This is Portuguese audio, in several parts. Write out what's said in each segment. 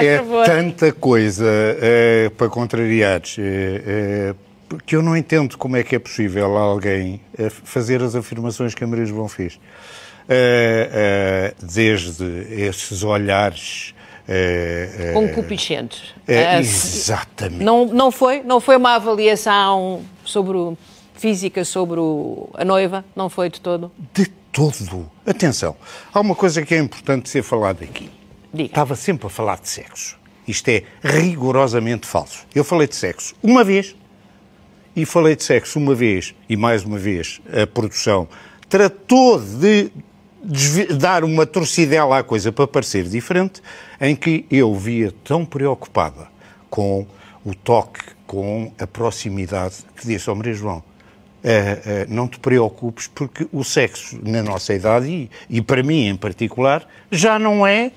É tanta coisa uh, para contrariares uh, eh, uh, eh, que eu não entendo como é que é possível alguém fazer as afirmações que a Maria João fez. desde esses olhares uh, concupiscentes. Ah, exatamente. Não, não, foi, não foi uma avaliação sobre o, física sobre o, a noiva, não foi de todo? De todo. Atenção, há uma coisa que é importante ser falada aqui. Diga. Estava sempre a falar de sexo. Isto é rigorosamente falso. Eu falei de sexo uma vez e falei de sexo uma vez e mais uma vez a produção tratou de dar uma torcidela à coisa para parecer diferente, em que eu via tão preocupada com o toque, com a proximidade, que disse ao Maria João, Uh, uh, não te preocupes, porque o sexo, na nossa idade, e, e, para mim em particular, já não é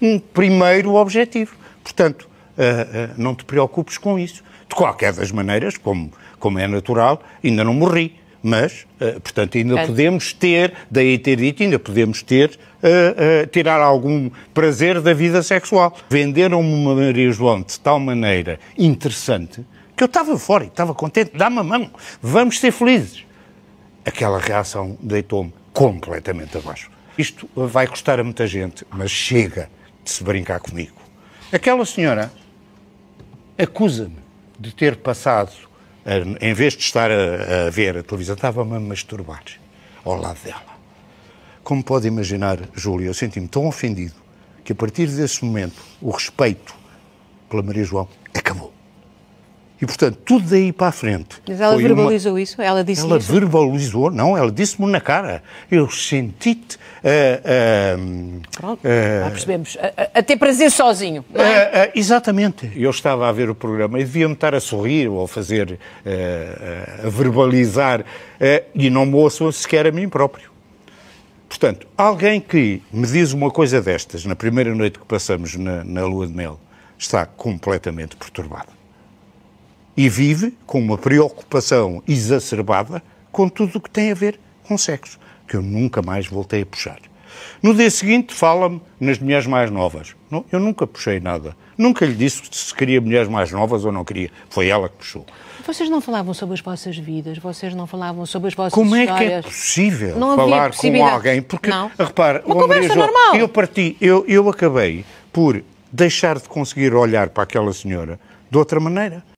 um primeiro objetivo. Portanto, uh, uh, não te preocupes com isso. De qualquer das maneiras, como, como é natural, ainda não morri. Mas, uh, portanto, ainda é. podemos ter, daí ter dito, ainda podemos ter, tirar algum prazer da vida sexual. Venderam-me uma Maria João de tal maneira interessante que eu estava fora, e estava contente, dá-me a mão, vamos ser felizes. Aquela reação deitou-me completamente abaixo. Isto vai custar a muita gente, mas chega de se brincar comigo. Aquela senhora acusa-me de ter passado, em vez de estar a, a ver a televisão, estava-me a masturbar ao lado dela. Como pode imaginar, Júlio, eu senti-me tão ofendido que a partir desse momento o respeito pela Maria João e, portanto, tudo daí para a frente. Mas ela verbalizou uma... isso? Ela disse Ela isso? verbalizou, não, ela disse-me na cara. Eu senti-te. Uh, uh, Pronto, uh, eh, já ah, percebemos. A, a, ter prazer sozinho. É? exatamente. Eu estava a ver o programa e devia-me estar a sorrir ou a fazer. a verbalizar. e não me ouço sequer a mim próprio. Portanto, alguém que me diz uma coisa destas na primeira noite que passamos na, na lua de mel está completamente perturbado e vive com uma preocupação exacerbada com tudo o que tem a ver com sexo, que eu nunca mais voltei a puxar. No dia seguinte, fala-me nas mulheres mais novas. Não, eu nunca puxei nada. Nunca lhe disse se queria mulheres mais novas ou não queria. Foi ela que puxou. Vocês não falavam sobre as vossas vidas, vocês não falavam sobre as vossas Como é que é possível não falar com alguém? Porque, não. repara, Uma conversa é João, normal. eu parti, eu, eu acabei por deixar de conseguir olhar para aquela senhora de outra maneira.